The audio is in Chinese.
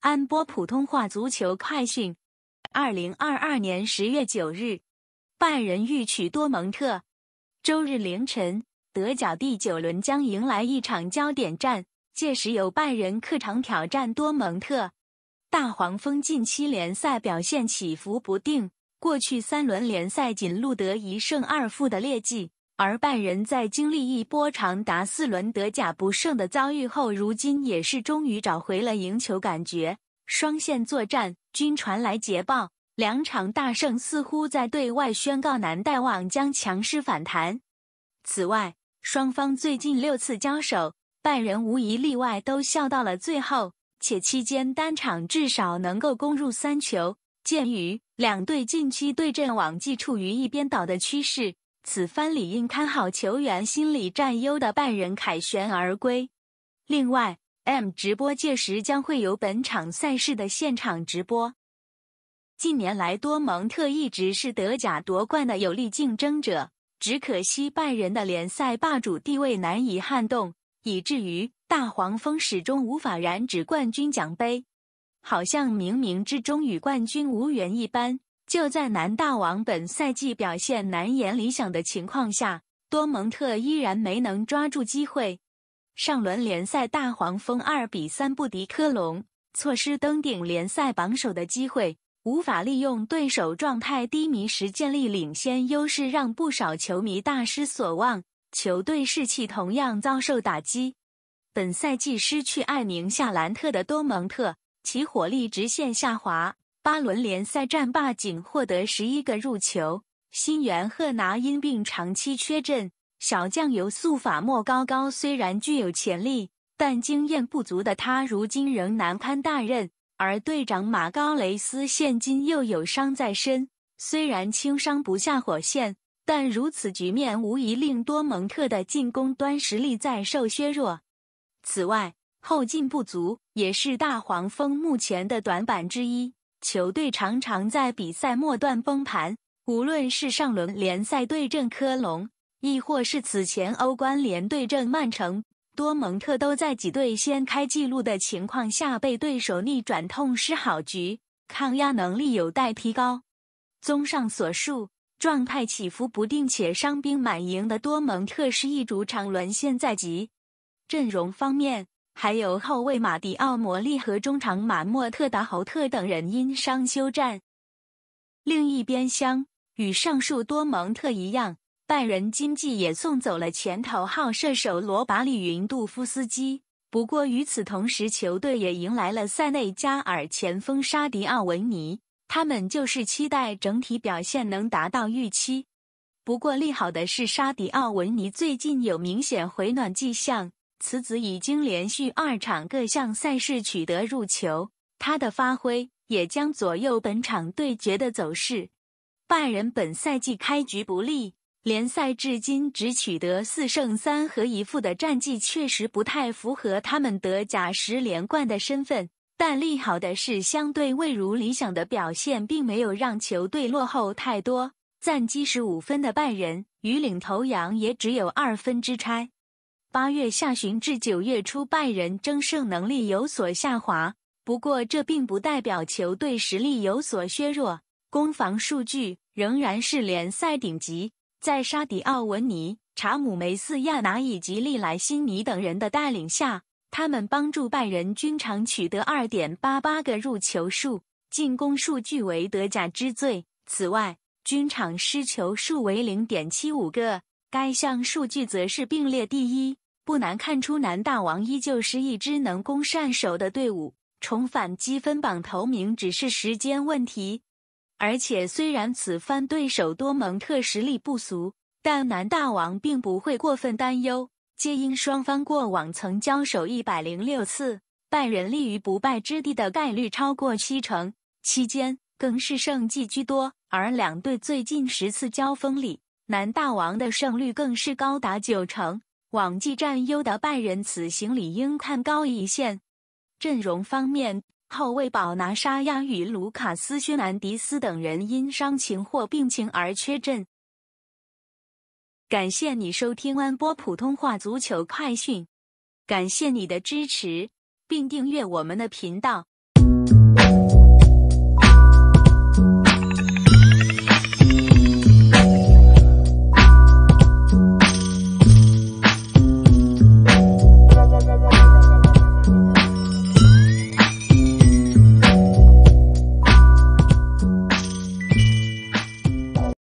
安播普通话足球快讯：二零二二年十月九日，拜仁欲取多蒙特。周日凌晨，德甲第九轮将迎来一场焦点战，届时有拜仁客场挑战多蒙特。大黄蜂近期联赛表现起伏不定，过去三轮联赛仅录得一胜二负的劣迹。而拜仁在经历一波长达四轮德甲不胜的遭遇后，如今也是终于找回了赢球感觉。双线作战均传来捷报，两场大胜似乎在对外宣告南戴望将强势反弹。此外，双方最近六次交手，拜仁无一例外都笑到了最后，且期间单场至少能够攻入三球。鉴于两队近期对阵往绩处于一边倒的趋势。此番理应看好球员心理占优的拜仁凯旋而归。另外，M 直播届时将会有本场赛事的现场直播。近年来，多蒙特一直是德甲夺冠的有力竞争者，只可惜拜仁的联赛霸主地位难以撼动，以至于大黄蜂始终无法染指冠军奖杯，好像冥冥之中与冠军无缘一般。就在南大王本赛季表现难言理想的情况下，多蒙特依然没能抓住机会。上轮联赛，大黄蜂二比三不敌科隆，错失登顶联赛榜首的机会，无法利用对手状态低迷时建立领先优势，让不少球迷大失所望，球队士气同样遭受打击。本赛季失去爱宁夏兰特的多蒙特，其火力直线下滑。八轮联赛战罢，仅获得十一个入球。新援赫拿因病长期缺阵，小将尤素法莫高高虽然具有潜力，但经验不足的他如今仍难堪大任。而队长马高雷斯现今又有伤在身，虽然轻伤不下火线，但如此局面无疑令多蒙特的进攻端实力再受削弱。此外，后劲不足也是大黄蜂目前的短板之一。球队常常在比赛末段崩盘，无论是上轮联赛对阵科隆，亦或是此前欧冠联对阵曼城，多蒙特都在几队先开纪录的情况下被对手逆转痛失好局，抗压能力有待提高。综上所述，状态起伏不定且伤兵满营的多蒙特，是一主场沦陷在即。阵容方面。还有后卫马迪奥·摩利和中场马莫特·达侯特等人因伤休战。另一边厢，与上述多蒙特一样，拜仁经济也送走了前头号射手罗巴里云杜夫斯基。不过与此同时，球队也迎来了塞内加尔前锋沙迪奥·文尼。他们就是期待整体表现能达到预期。不过利好的是，沙迪奥·文尼最近有明显回暖迹象。此子已经连续二场各项赛事取得入球，他的发挥也将左右本场对决的走势。拜仁本赛季开局不利，联赛至今只取得四胜三和一负的战绩，确实不太符合他们德甲十连冠的身份。但利好的是，相对未如理想的表现，并没有让球队落后太多，暂积十五分的拜仁与领头羊也只有二分之差。八月下旬至九月初，拜仁争胜能力有所下滑。不过，这并不代表球队实力有所削弱，攻防数据仍然是联赛顶级。在沙迪奥·文尼、查姆·梅斯亚拿以及利莱辛尼等人的带领下，他们帮助拜仁均场取得二点八八个入球数，进攻数据为德甲之最。此外，均场失球数为零点七五个。该项数据则是并列第一，不难看出南大王依旧是一支能攻善守的队伍，重返积分榜头名只是时间问题。而且虽然此番对手多蒙特实力不俗，但南大王并不会过分担忧，皆因双方过往曾交手一百零六次，拜仁立于不败之地的概率超过七成，期间更是胜绩居多，而两队最近十次交锋里。南大王的胜率更是高达九成，往绩占优的拜仁此行理应看高一线。阵容方面，后卫保拿沙亚与卢卡斯·薛南迪斯等人因伤情或病情而缺阵。感谢你收听安波普通话足球快讯，感谢你的支持，并订阅我们的频道。